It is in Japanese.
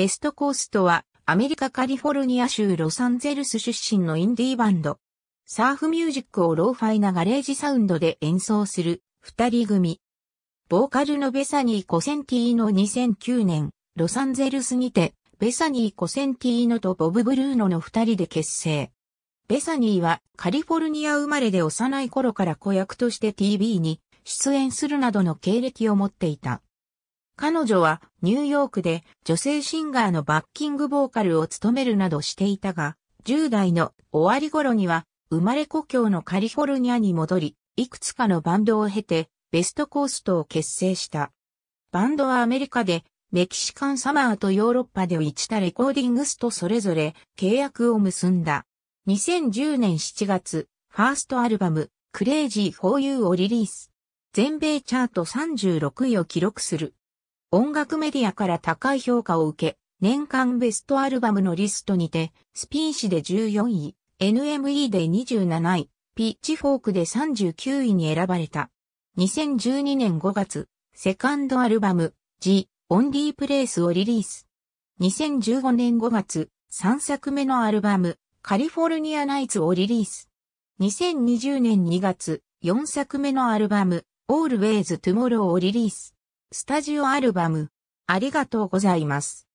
ベストコーストはアメリカカリフォルニア州ロサンゼルス出身のインディーバンド。サーフミュージックをローファイなガレージサウンドで演奏する二人組。ボーカルのベサニー・コセンティーノ2009年、ロサンゼルスにて、ベサニー・コセンティーノとボブ・ブルーノの二人で結成。ベサニーはカリフォルニア生まれで幼い頃から子役として TV に出演するなどの経歴を持っていた。彼女はニューヨークで女性シンガーのバッキングボーカルを務めるなどしていたが、10代の終わり頃には生まれ故郷のカリフォルニアに戻り、いくつかのバンドを経てベストコーストを結成した。バンドはアメリカでメキシカンサマーとヨーロッパで1たレコーディングスとそれぞれ契約を結んだ。2010年7月、ファーストアルバム、クレイジー for You をリリース。全米チャート36位を記録する。音楽メディアから高い評価を受け、年間ベストアルバムのリストにて、スピン誌で14位、NME で27位、ピッチフォークで39位に選ばれた。2012年5月、セカンドアルバム、G、オン y p プレイスをリリース。2015年5月、3作目のアルバム、カリフォルニアナイツをリリース。2020年2月、4作目のアルバム、Always Tomorrow をリリース。スタジオアルバム、ありがとうございます。